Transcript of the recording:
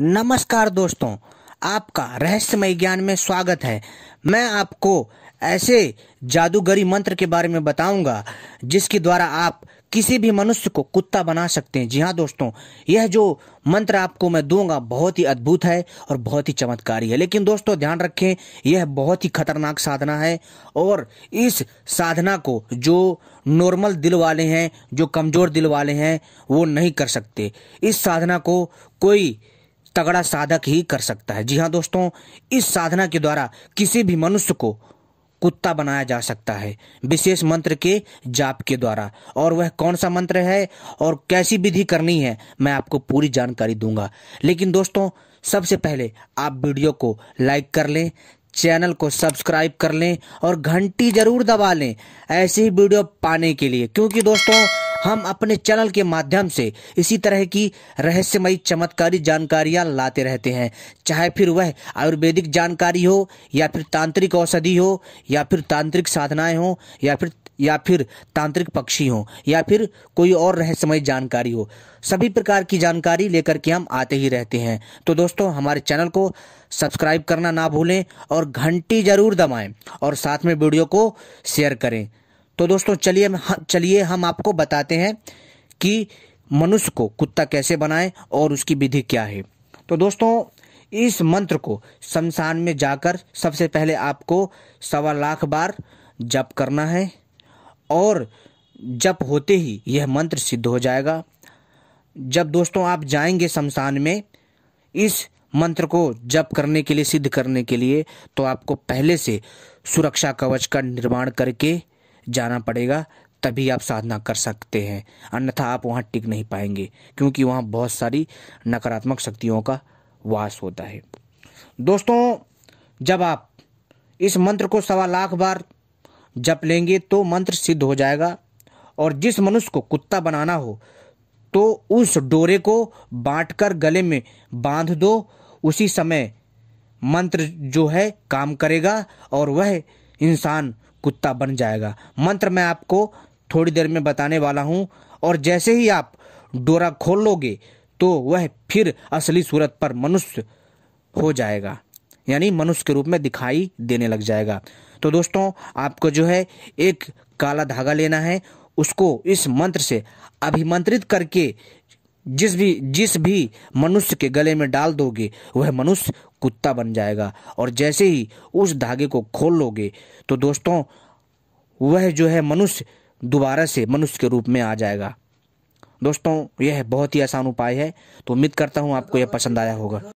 नमस्कार दोस्तों आपका रहस्यमय ज्ञान में स्वागत है मैं आपको ऐसे जादूगरी मंत्र के बारे में बताऊंगा जिसके द्वारा आप किसी भी मनुष्य को कुत्ता बना सकते हैं जी हाँ दोस्तों यह जो मंत्र आपको मैं दूंगा बहुत ही अद्भुत है और बहुत ही चमत्कारी है लेकिन दोस्तों ध्यान रखें यह बहुत ही खतरनाक साधना है और इस साधना को जो नॉर्मल दिल वाले हैं जो कमज़ोर दिल वाले हैं वो नहीं कर सकते इस साधना को कोई तगड़ा साधक ही कर सकता है जी हाँ दोस्तों इस साधना के द्वारा किसी भी मनुष्य को कुत्ता बनाया जा सकता है विशेष मंत्र के जाप के द्वारा और वह कौन सा मंत्र है और कैसी विधि करनी है मैं आपको पूरी जानकारी दूंगा लेकिन दोस्तों सबसे पहले आप वीडियो को लाइक कर लें चैनल को सब्सक्राइब कर लें और घंटी जरूर दबा लें ऐसी वीडियो पाने के लिए क्योंकि दोस्तों हम अपने चैनल के माध्यम से इसी तरह की रहस्यमयी चमत्कारी जानकारियां लाते रहते हैं चाहे फिर वह आयुर्वेदिक जानकारी हो या फिर तांत्रिक औषधि हो या फिर तांत्रिक साधनाएं हो या फिर या फिर तांत्रिक पक्षी हो या फिर कोई और रहस्यमय जानकारी हो सभी प्रकार की जानकारी लेकर के हम आते ही रहते हैं तो दोस्तों हमारे चैनल को सब्सक्राइब करना ना भूलें और घंटी जरूर दबाएं और साथ में वीडियो को शेयर करें तो दोस्तों चलिए चलिए हम आपको बताते हैं कि मनुष्य को कुत्ता कैसे बनाए और उसकी विधि क्या है तो दोस्तों इस मंत्र को शमशान में जाकर सबसे पहले आपको सवा लाख बार जप करना है और जप होते ही यह मंत्र सिद्ध हो जाएगा जब दोस्तों आप जाएंगे शमशान में इस मंत्र को जप करने के लिए सिद्ध करने के लिए तो आपको पहले से सुरक्षा कवच का निर्माण करके जाना पड़ेगा तभी आप साधना कर सकते हैं अन्यथा आप वहाँ टिक नहीं पाएंगे क्योंकि वहाँ बहुत सारी नकारात्मक शक्तियों का वास होता है दोस्तों जब आप इस मंत्र को सवा लाख बार जप लेंगे तो मंत्र सिद्ध हो जाएगा और जिस मनुष्य को कुत्ता बनाना हो तो उस डोरे को बांटकर गले में बांध दो उसी समय मंत्र जो है काम करेगा और वह इंसान कुत्ता बन जाएगा मंत्र मैं आपको थोड़ी देर में बताने वाला हूँ और जैसे ही आप डोरा खोल लोगे तो वह फिर असली सूरत पर मनुष्य हो जाएगा यानी मनुष्य के रूप में दिखाई देने लग जाएगा तो दोस्तों आपको जो है एक काला धागा लेना है उसको इस मंत्र से अभिमंत्रित करके जिस भी जिस भी मनुष्य के गले में डाल दोगे वह मनुष्य कुत्ता बन जाएगा और जैसे ही उस धागे को खोल लोगे तो दोस्तों वह जो है मनुष्य दोबारा से मनुष्य के रूप में आ जाएगा दोस्तों यह बहुत ही आसान उपाय है तो उम्मीद करता हूँ आपको यह पसंद आया होगा